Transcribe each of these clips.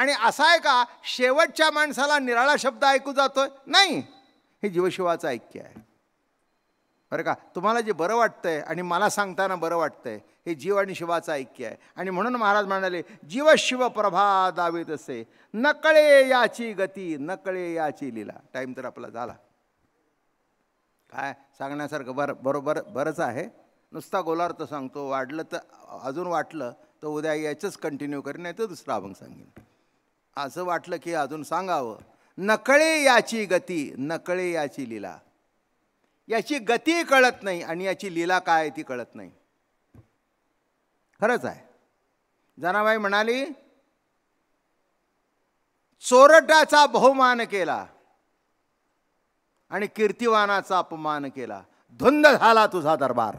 आणि असा आहे का शेवटच्या माणसाला निराळा शब्द ऐकू जातोय नाही हे जीवशिवाचं ऐक्य आहे बरं का तुम्हाला जे बरं वाटतंय आणि मला सांगताना बरं वाटतंय हे जीव आणि शिवाचं ऐक्य आहे आणि म्हणून महाराज म्हणाले जीवशिव प्रभा दावीत असे नकळे याची गती नकळे याची लिला टाईम तर आपला झाला काय सांगण्यासारखं बरं बरोबर बरंच आहे नुसता गोलार्थ सांगतो वाढलं तर अजून वाटलं तर उद्या याचंच कंटिन्यू करेन नाही तर दुसरा अभंग सांगेन असं वाटलं की अजून सांगावं नकळे याची गती नकळे याची लीला याची गती कळत नाही आणि याची लीला काय ती कळत नाही खरंच आहे जनाबाई म्हणाली चोरटाचा बहुमान केला आणि कीर्तिवानाचा अपमान केला धुंद झाला तुझा दरबार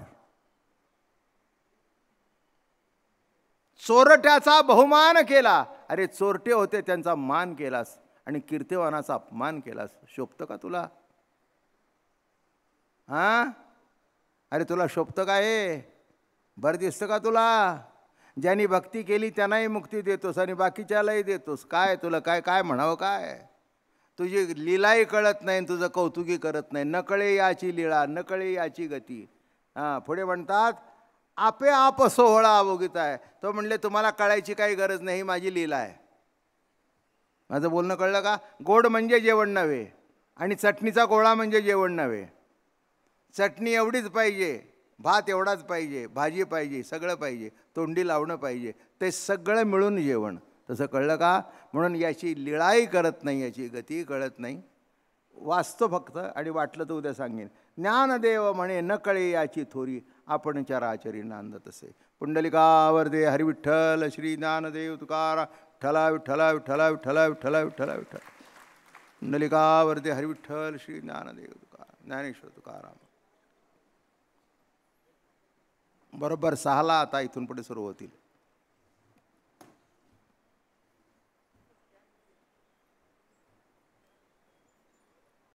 चोरट्याचा बहुमान केला अरे चोरटे होते त्यांचा मान केलास आणि कीर्तिवानाचा अपमान केलास शोभतं का तुला हां अरे तुला शोभतं का हे बरं दिसतं का तुला ज्यांनी भक्ती केली त्यांनाही मुक्ती देतोस आणि बाकीच्यालाही देतोस काय तुला काय काय म्हणावं काय तुझी लीलाही कळत नाही तुझं कौतुकी करत नाही नकळे याची लिळा नकळे याची गती हां पुढे म्हणतात आपे आप सोहळा अवगीत आहे तो म्हणले तुम्हाला कळायची काही गरज नाही माझी लीला आहे माझं बोलणं कळलं का गोड म्हणजे जेवण नव्हे आणि चटणीचा गोळा म्हणजे जेवण नव्हे चटणी एवढीच पाहिजे भात एवढाच पाहिजे भाजी पाहिजे सगळं पाहिजे तोंडी लावणं पाहिजे ते सगळं मिळून जेवण तसं कळलं का म्हणून याची लिळाही करत नाही याची गती कळत नाही वाचतो फक्त आणि वाटलं तर उद्या सांगेन ज्ञानदेव म्हणे नकळे याची थोरी आपण चराचरी नांदत असे पुंडलिकावर दे हरिविठ्ठल श्री ज्ञानदेव तुकारा विठ्ठला विठ्ठला विठ्ठला विठ्ठला विठ्ठला विठ्ठला विठ्ठल पुंडलिकावर दे हरिविठ्ठल श्री ज्ञानदेव तुकार ज्ञानेश्वर तुकाराम बरोबर सहाला आता इथून पुढे सुरू होतील